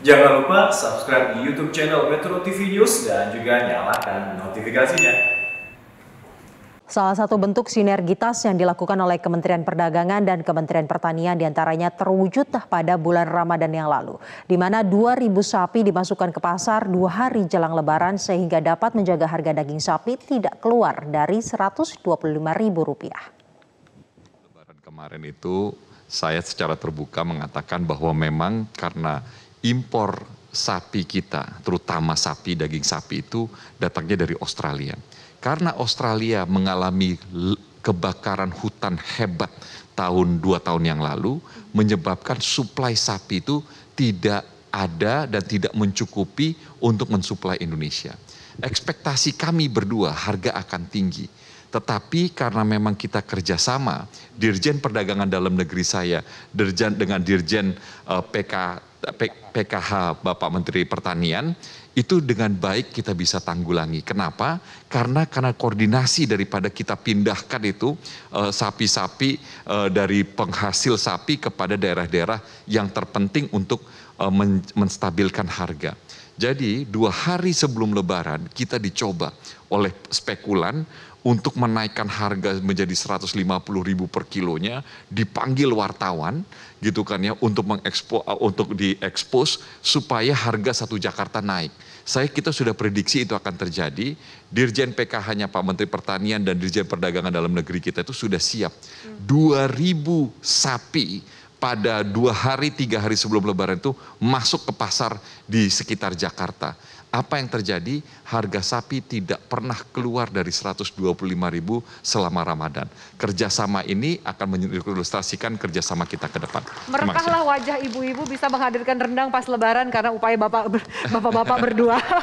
Jangan lupa subscribe di YouTube channel Metro TV News dan juga nyalakan notifikasinya. Salah satu bentuk sinergitas yang dilakukan oleh Kementerian Perdagangan dan Kementerian Pertanian diantaranya terwujud pada bulan Ramadan yang lalu, di mana 2.000 sapi dimasukkan ke pasar dua hari jelang lebaran sehingga dapat menjaga harga daging sapi tidak keluar dari Rp125.000. Lebaran kemarin itu saya secara terbuka mengatakan bahwa memang karena impor sapi kita, terutama sapi daging sapi itu datangnya dari Australia. Karena Australia mengalami kebakaran hutan hebat tahun dua tahun yang lalu menyebabkan suplai sapi itu tidak ada dan tidak mencukupi untuk mensuplai Indonesia. Ekspektasi kami berdua harga akan tinggi tetapi karena memang kita kerjasama, Dirjen Perdagangan Dalam Negeri saya, Dirjen dengan Dirjen uh, eh, PK, PKH Bapak Menteri Pertanian, itu dengan baik kita bisa tanggulangi. Kenapa? Karena karena koordinasi daripada kita pindahkan itu eh, sapi-sapi uh, uh, dari penghasil sapi kepada daerah-daerah yang terpenting untuk uh, men menstabilkan harga. Jadi dua hari sebelum lebaran kita dicoba oleh spekulan untuk menaikkan harga menjadi 150 ribu per kilonya, dipanggil wartawan gitu kan ya untuk mengekspo eh, untuk diekspos supaya harga satu Jakarta naik. Saya kita sudah prediksi itu akan terjadi. Dirjen PKH-nya Pak Menteri Pertanian dan Dirjen Perdagangan dalam negeri kita itu sudah siap. 2000 hmm. sapi pada dua hari, tiga hari sebelum lebaran itu masuk ke pasar di sekitar Jakarta. Apa yang terjadi? Harga sapi tidak pernah keluar dari 125 ribu selama Ramadan. Kerjasama ini akan mengilustrasikan kerjasama kita ke depan. Merekahlah wajah ibu-ibu bisa menghadirkan rendang pas lebaran karena upaya bapak-bapak berdua.